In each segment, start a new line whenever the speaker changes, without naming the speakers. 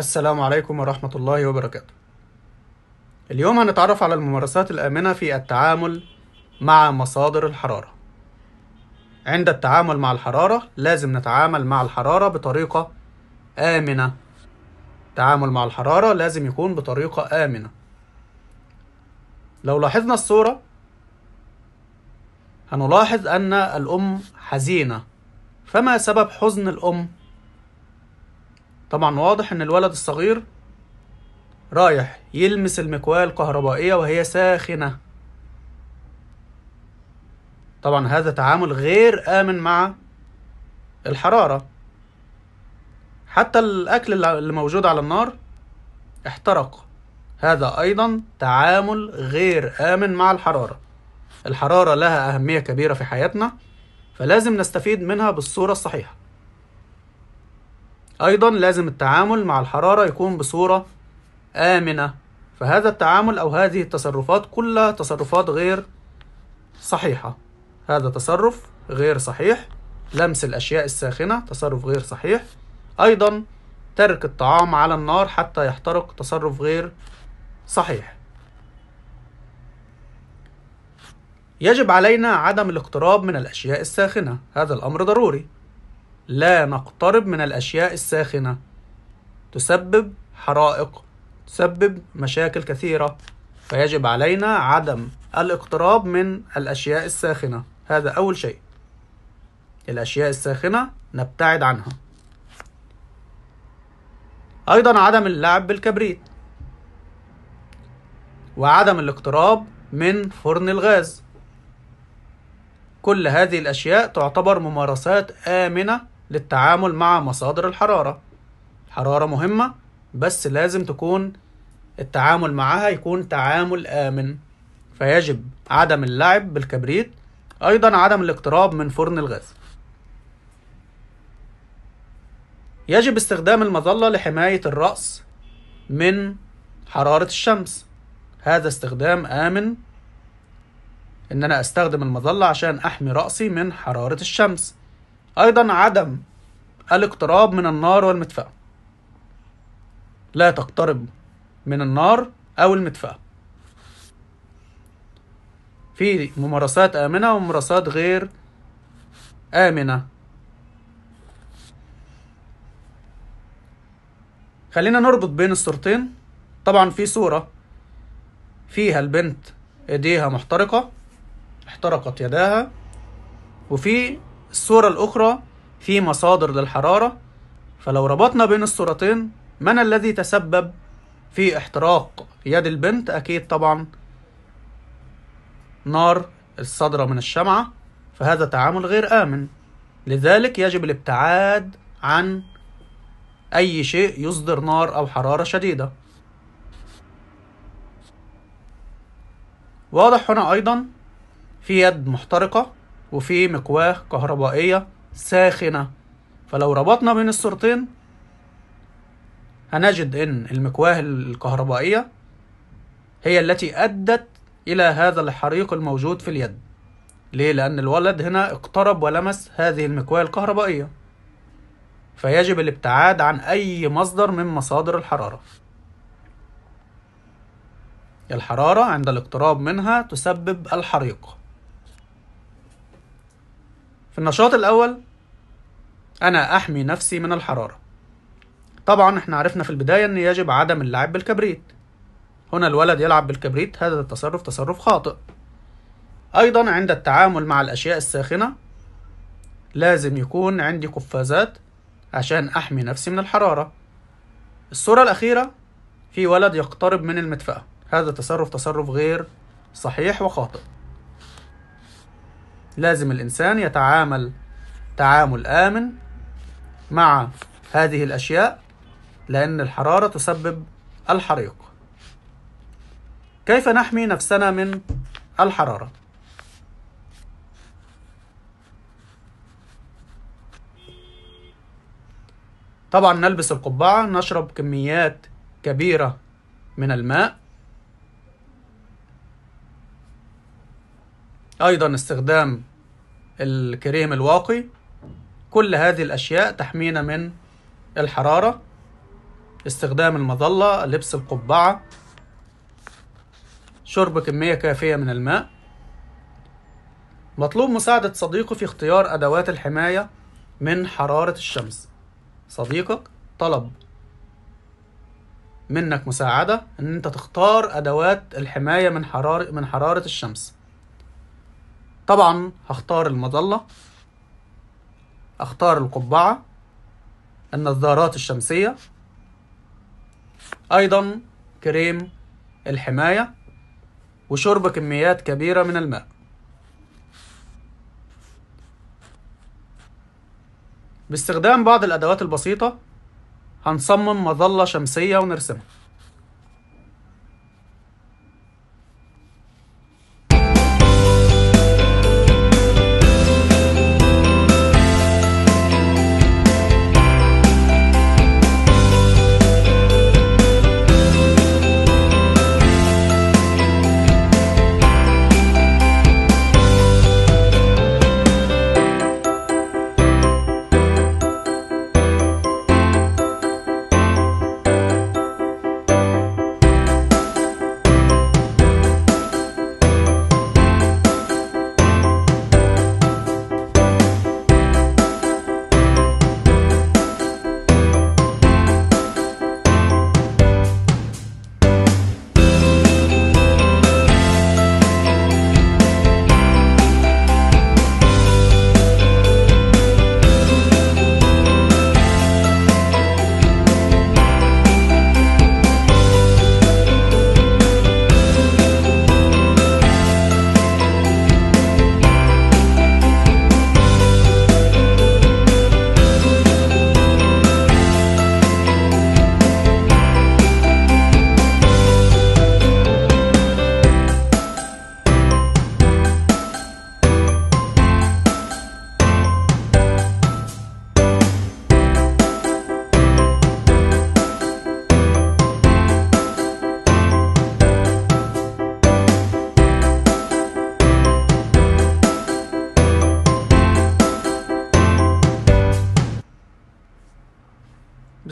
السلام عليكم ورحمة الله وبركاته. اليوم هنتعرف على الممارسات الآمنة في التعامل مع مصادر الحرارة. عند التعامل مع الحرارة لازم نتعامل مع الحرارة بطريقة آمنة. التعامل مع الحرارة لازم يكون بطريقة آمنة. لو لاحظنا الصورة هنلاحظ أن الأم حزينة فما سبب حزن الأم؟ طبعا واضح ان الولد الصغير رايح يلمس المكواة الكهربائية وهي ساخنة طبعا هذا تعامل غير آمن مع الحرارة حتى الأكل اللي موجود على النار احترق هذا أيضا تعامل غير آمن مع الحرارة الحرارة لها أهمية كبيرة في حياتنا فلازم نستفيد منها بالصورة الصحيحة أيضا لازم التعامل مع الحرارة يكون بصورة آمنة فهذا التعامل أو هذه التصرفات كلها تصرفات غير صحيحة هذا تصرف غير صحيح لمس الأشياء الساخنة تصرف غير صحيح أيضا ترك الطعام على النار حتى يحترق تصرف غير صحيح يجب علينا عدم الاقتراب من الأشياء الساخنة هذا الأمر ضروري لا نقترب من الأشياء الساخنة تسبب حرائق تسبب مشاكل كثيرة فيجب علينا عدم الاقتراب من الأشياء الساخنة هذا أول شيء الأشياء الساخنة نبتعد عنها أيضا عدم اللعب بالكبريت وعدم الاقتراب من فرن الغاز كل هذه الأشياء تعتبر ممارسات آمنة للتعامل مع مصادر الحرارة الحرارة مهمة بس لازم تكون التعامل معها يكون تعامل آمن فيجب عدم اللعب بالكبريت أيضا عدم الاقتراب من فرن الغاز يجب استخدام المظلة لحماية الرأس من حرارة الشمس هذا استخدام آمن إن أنا أستخدم المظلة عشان أحمي رأسي من حرارة الشمس أيضا عدم الاقتراب من النار والمدفأة لا تقترب من النار أو المدفأة في ممارسات آمنة وممارسات غير آمنة خلينا نربط بين الصورتين طبعا في صورة فيها البنت ايديها محترقة احترقت يداها وفي الصورة الأخرى في مصادر للحرارة فلو ربطنا بين الصورتين من الذي تسبب في احتراق يد البنت أكيد طبعا نار الصدرة من الشمعة فهذا تعامل غير آمن لذلك يجب الابتعاد عن أي شيء يصدر نار أو حرارة شديدة واضح هنا أيضا في يد محترقة وفي مقواه كهربائية ساخنة فلو ربطنا بين الصورتين هنجد ان المكواه الكهربائية هي التي ادت الى هذا الحريق الموجود في اليد ليه لان الولد هنا اقترب ولمس هذه المكواه الكهربائية فيجب الابتعاد عن اي مصدر من مصادر الحرارة الحرارة عند الاقتراب منها تسبب الحريق النشاط الأول أنا أحمي نفسي من الحرارة طبعا احنا عرفنا في البداية أن يجب عدم اللعب بالكبريت هنا الولد يلعب بالكبريت هذا التصرف تصرف خاطئ أيضا عند التعامل مع الأشياء الساخنة لازم يكون عندي قفازات عشان أحمي نفسي من الحرارة الصورة الأخيرة في ولد يقترب من المدفأة هذا تصرف تصرف غير صحيح وخاطئ لازم الإنسان يتعامل تعامل آمن مع هذه الأشياء لأن الحرارة تسبب الحريق كيف نحمي نفسنا من الحرارة؟ طبعا نلبس القبعة نشرب كميات كبيرة من الماء أيضا استخدام الكريم الواقي كل هذه الأشياء تحمينا من الحرارة استخدام المظلة لبس القبعة شرب كمية كافية من الماء مطلوب مساعدة صديقي في اختيار أدوات الحماية من حرارة الشمس صديقك طلب منك مساعدة إن أنت تختار أدوات الحماية من حرارة من حرارة الشمس طبعا هختار المظلة اختار القبعة النظارات الشمسية ايضا كريم الحماية وشرب كميات كبيرة من الماء باستخدام بعض الأدوات البسيطة هنصمم مظلة شمسية ونرسمها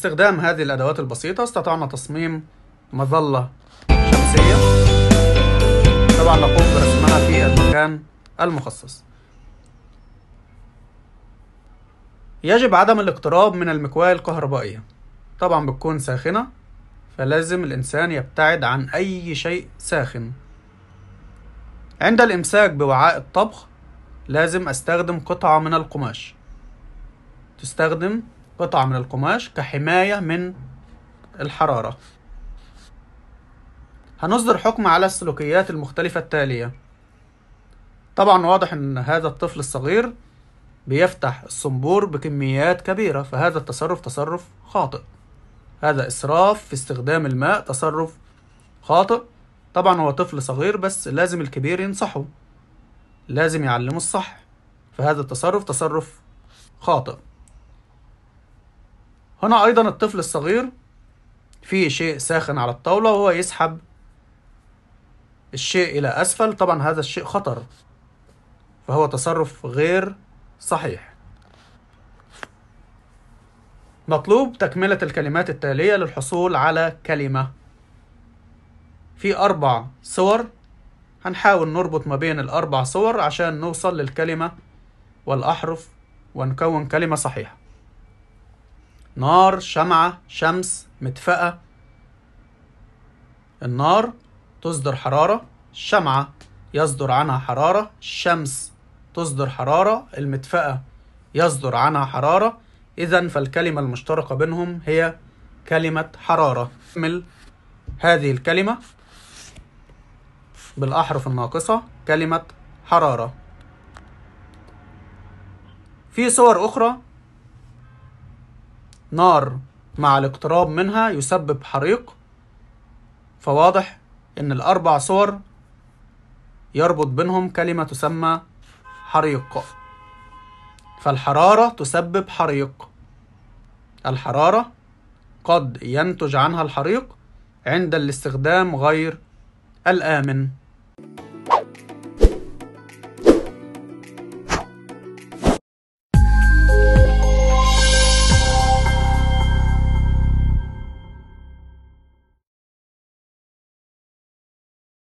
باستخدام هذه الأدوات البسيطة استطعنا تصميم مظلة شمسية طبعا نقوم برسمها في المكان المخصص يجب عدم الاقتراب من المكواة الكهربائية طبعا بتكون ساخنة فلازم الإنسان يبتعد عن أي شيء ساخن عند الإمساك بوعاء الطبخ لازم أستخدم قطعة من القماش تستخدم قطع من القماش كحماية من الحرارة هنصدر حكم على السلوكيات المختلفة التالية طبعا واضح ان هذا الطفل الصغير بيفتح الصنبور بكميات كبيرة فهذا التصرف تصرف خاطئ هذا إسراف في استخدام الماء تصرف خاطئ طبعا هو طفل صغير بس لازم الكبير ينصحه لازم يعلمه الصح فهذا التصرف تصرف خاطئ هنا أيضا الطفل الصغير فيه شيء ساخن على الطاولة وهو يسحب الشيء إلى أسفل طبعا هذا الشيء خطر فهو تصرف غير صحيح مطلوب تكملة الكلمات التالية للحصول على كلمة في أربع صور هنحاول نربط ما بين الأربع صور عشان نوصل للكلمة والأحرف ونكون كلمة صحيحة نار شمعة شمس مدفأة النار تصدر حرارة الشمعة يصدر عنها حرارة الشمس تصدر حرارة المدفأة يصدر عنها حرارة إذا فالكلمة المشتركة بينهم هي كلمة حرارة من هذه الكلمة بالأحرف الناقصة كلمة حرارة في صور أخرى نار مع الاقتراب منها يسبب حريق فواضح ان الاربع صور يربط بينهم كلمة تسمى حريق فالحرارة تسبب حريق الحرارة قد ينتج عنها الحريق عند الاستخدام غير الآمن